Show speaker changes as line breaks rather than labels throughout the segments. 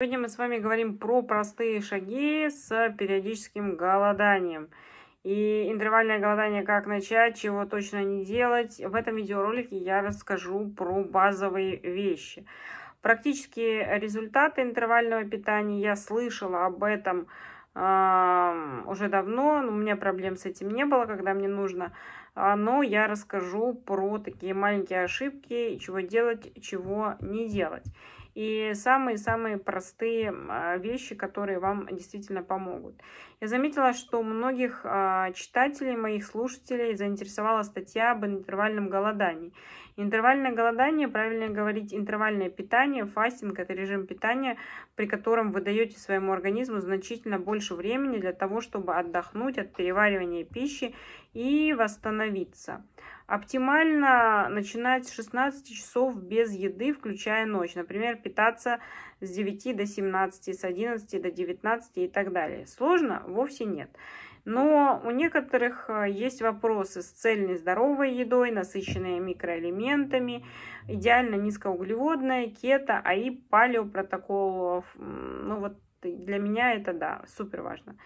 Сегодня мы с вами говорим про простые шаги с периодическим голоданием. И интервальное голодание, как начать, чего точно не делать. В этом видеоролике я расскажу про базовые вещи. Практические результаты интервального питания, я слышала об этом а, уже давно, у меня проблем с этим не было, когда мне нужно, а, но я расскажу про такие маленькие ошибки, чего делать, чего не делать. И самые-самые простые а, вещи, которые вам действительно помогут. Я заметила, что многих а, читателей, моих слушателей заинтересовала статья об интервальном голодании. Интервальное голодание, правильно говорить, интервальное питание, фастинг – это режим питания, при котором вы даете своему организму значительно больше времени для того, чтобы отдохнуть от переваривания пищи и восстановиться. Оптимально начинать с 16 часов без еды, включая ночь. Например, питаться с 9 до 17, с 11 до 19 и так далее. Сложно? Вовсе нет. Но у некоторых э, есть вопросы с цельной здоровой едой, насыщенные микроэлементами, компонентами, идеально низкоуглеводная, кето, а и палеопротокол, Ну вот для меня это, да, супер важно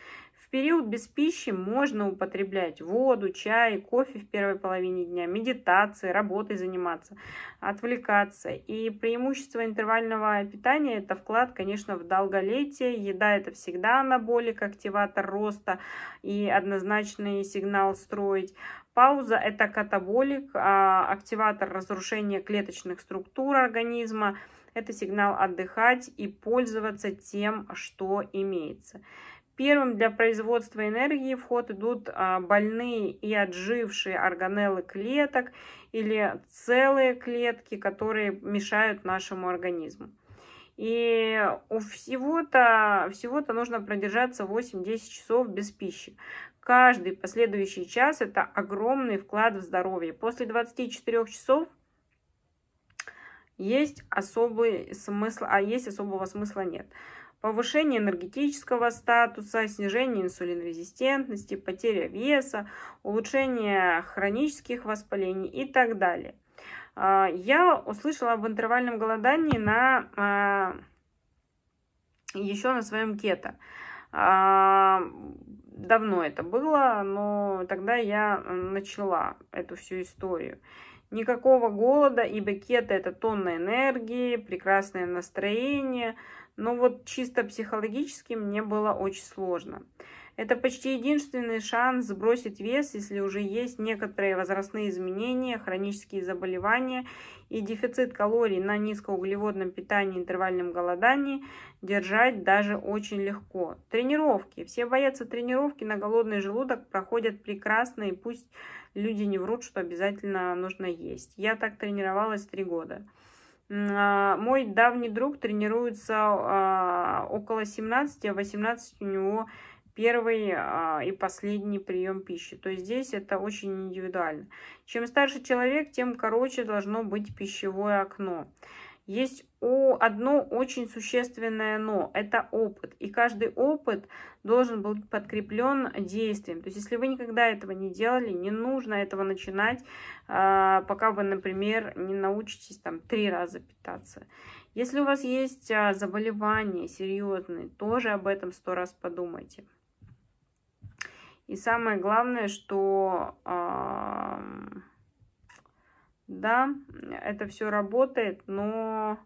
период без пищи можно употреблять воду, чай, кофе в первой половине дня, медитации, работой заниматься, отвлекаться. И преимущество интервального питания – это вклад, конечно, в долголетие. Еда – это всегда анаболик, активатор роста и однозначный сигнал строить. Пауза – это катаболик, а, активатор разрушения клеточных структур организма. Это сигнал отдыхать и пользоваться тем, что имеется. Первым для производства энергии в ход идут а, больные и отжившие органеллы клеток или целые клетки, которые мешают нашему организму. И у всего-то всего -то нужно продержаться 8-10 часов без пищи. Каждый последующий час – это огромный вклад в здоровье. После 24 часов есть особый смысл, а есть особого смысла нет. Повышение энергетического статуса, снижение инсулинорезистентности, потеря веса, улучшение хронических воспалений и так далее. А, я услышала об интервальном голодании на а, еще на своем кето. А, давно это было, но тогда я начала эту всю историю. Никакого голода, и бекета это тонна энергии, прекрасное настроение, но вот чисто психологически мне было очень сложно. Это почти единственный шанс сбросить вес, если уже есть некоторые возрастные изменения, хронические заболевания и дефицит калорий на низкоуглеводном питании интервальном голодании держать даже очень легко. Тренировки. Все боятся тренировки на голодный желудок проходят прекрасно и пусть люди не врут, что обязательно нужно есть. Я так тренировалась три года. А, мой давний друг тренируется а, около 17, а 18 у него первый а, и последний прием пищи. То есть здесь это очень индивидуально. Чем старше человек, тем короче должно быть пищевое окно есть одно очень существенное но. Это опыт. И каждый опыт должен был подкреплен действием. То есть, если вы никогда этого не делали, не нужно этого начинать, а, пока вы, например, не научитесь там три раза питаться. Если у вас есть а, заболевания серьезные, тоже об этом сто раз подумайте. И самое главное, что да, это все работает, но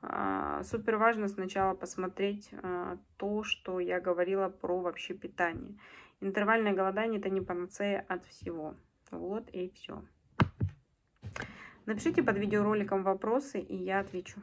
а, супер важно сначала посмотреть а, то, что я говорила про вообще питание. Интервальное голодание – это не панацея от всего. Вот и все. Напишите под видеороликом вопросы, и я отвечу.